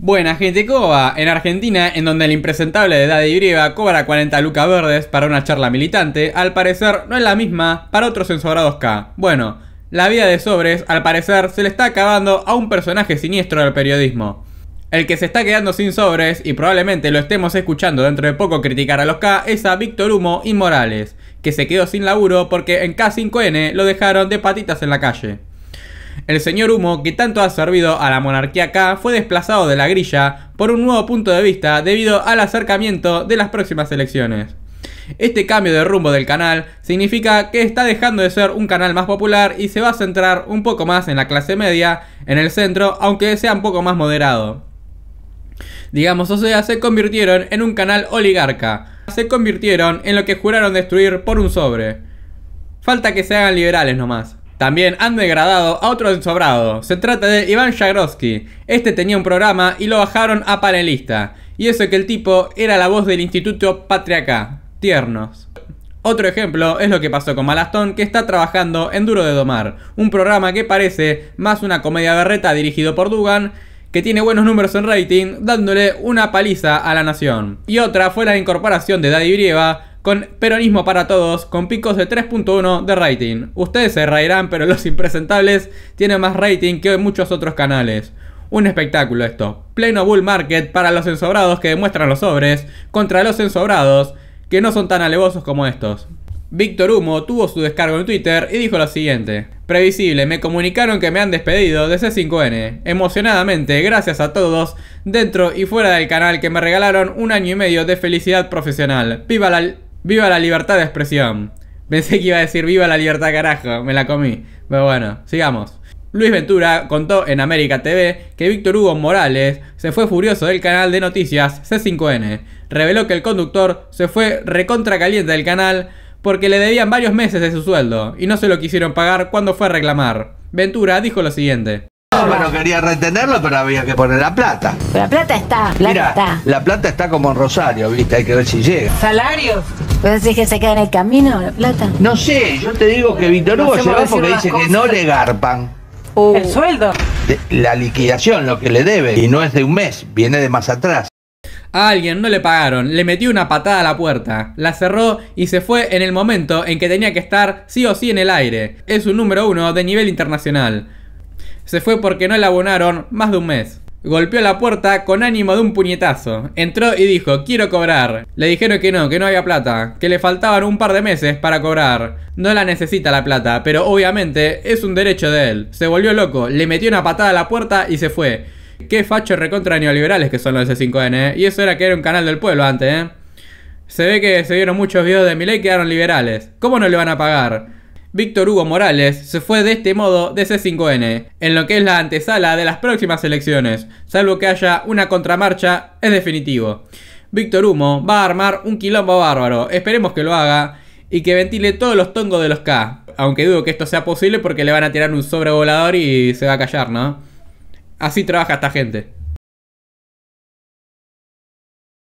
Buena gente, ¿cómo va? En Argentina, en donde el impresentable de Daddy Brieva cobra 40 lucas verdes para una charla militante, al parecer no es la misma para otros ensobrados K. Bueno, la vida de Sobres, al parecer, se le está acabando a un personaje siniestro del periodismo. El que se está quedando sin sobres, y probablemente lo estemos escuchando dentro de poco criticar a los K, es a Víctor Humo y Morales, que se quedó sin laburo porque en K5N lo dejaron de patitas en la calle. El señor Humo, que tanto ha servido a la monarquía acá, fue desplazado de la grilla por un nuevo punto de vista debido al acercamiento de las próximas elecciones. Este cambio de rumbo del canal significa que está dejando de ser un canal más popular y se va a centrar un poco más en la clase media, en el centro, aunque sea un poco más moderado. Digamos, o sea, se convirtieron en un canal oligarca. Se convirtieron en lo que juraron destruir por un sobre. Falta que se hagan liberales nomás. También han degradado a otro desobrado, Se trata de Iván Jagrowski. Este tenía un programa y lo bajaron a panelista. Y eso que el tipo era la voz del Instituto Patriaca. Tiernos. Otro ejemplo es lo que pasó con Malastón, que está trabajando en Duro de Domar, un programa que parece más una comedia berreta dirigido por Dugan, que tiene buenos números en rating, dándole una paliza a la nación. Y otra fue la incorporación de Daddy Brieva con Peronismo para Todos, con picos de 3.1 de rating. Ustedes se reirán, pero Los Impresentables tienen más rating que muchos otros canales. Un espectáculo esto. Pleno bull market para los ensobrados que demuestran los sobres contra los ensobrados que no son tan alevosos como estos. Víctor Humo tuvo su descargo en Twitter y dijo lo siguiente. Previsible, me comunicaron que me han despedido de C5N. Emocionadamente, gracias a todos, dentro y fuera del canal que me regalaron un año y medio de felicidad profesional. ¡Viva la Viva la libertad de expresión. Pensé que iba a decir viva la libertad carajo, me la comí. Pero bueno, sigamos. Luis Ventura contó en América TV que Víctor Hugo Morales se fue furioso del canal de noticias C5N. Reveló que el conductor se fue recontra caliente del canal porque le debían varios meses de su sueldo y no se lo quisieron pagar cuando fue a reclamar. Ventura dijo lo siguiente. No, pero quería retenerlo, pero había que poner la plata. La plata está, la plata está. la plata está como en Rosario, ¿viste? Hay que ver si llega. ¿Salarios? ¿Vos decís que se queda en el camino la plata? No sé, yo te digo que Víctor Hugo porque dice que no le garpan. El uh. sueldo. La liquidación, lo que le debe, y no es de un mes, viene de más atrás. A alguien no le pagaron, le metió una patada a la puerta, la cerró y se fue en el momento en que tenía que estar sí o sí en el aire. Es un número uno de nivel internacional. Se fue porque no le abonaron más de un mes. Golpeó la puerta con ánimo de un puñetazo. Entró y dijo, quiero cobrar. Le dijeron que no, que no había plata, que le faltaban un par de meses para cobrar. No la necesita la plata, pero obviamente es un derecho de él. Se volvió loco, le metió una patada a la puerta y se fue. Qué facho recontra neoliberales que son los C5N, n ¿eh? Y eso era que era un canal del pueblo antes, ¿eh? Se ve que se vieron muchos videos de Milei que eran liberales. ¿Cómo no le van a pagar? Víctor Hugo Morales se fue de este modo de C5N, en lo que es la antesala de las próximas elecciones, salvo que haya una contramarcha, es definitivo. Víctor Humo va a armar un quilombo bárbaro, esperemos que lo haga y que ventile todos los tongos de los K, aunque dudo que esto sea posible porque le van a tirar un sobrevolador y se va a callar, ¿no? Así trabaja esta gente.